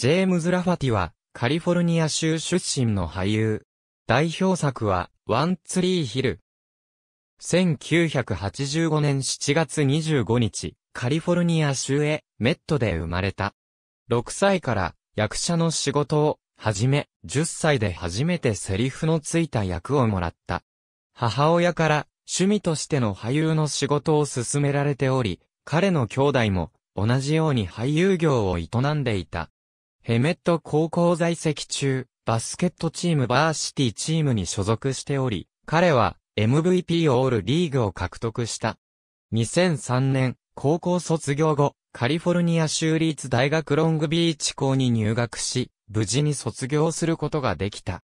ジェームズ・ラファティは、カリフォルニア州出身の俳優。代表作は、ワン・ツリー・ヒル。1985年7月25日、カリフォルニア州へ、メットで生まれた。6歳から役者の仕事を、はじめ、10歳で初めてセリフのついた役をもらった。母親から趣味としての俳優の仕事を勧められており、彼の兄弟も同じように俳優業を営んでいた。ヘメット高校在籍中、バスケットチームバーシティチームに所属しており、彼は MVP オールリーグを獲得した。2003年、高校卒業後、カリフォルニア州立大学ロングビーチ校に入学し、無事に卒業することができた。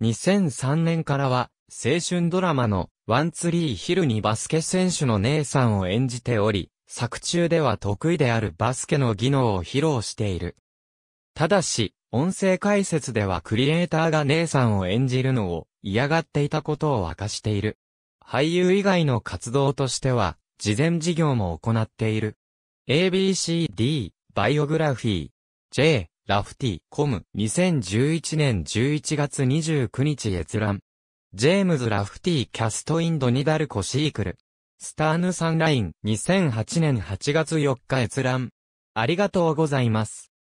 2003年からは、青春ドラマのワンツリーヒルにバスケ選手の姉さんを演じており、作中では得意であるバスケの技能を披露している。ただし、音声解説ではクリエイターが姉さんを演じるのを嫌がっていたことを明かしている。俳優以外の活動としては、事前事業も行っている。ABCD、バイオグラフィー、J、ラフティ、コム、2011年11月29日閲覧。ジェームズ・ラフティキャストインドニダルコシークル。スターヌサンライン、2008年8月4日閲覧。ありがとうございます。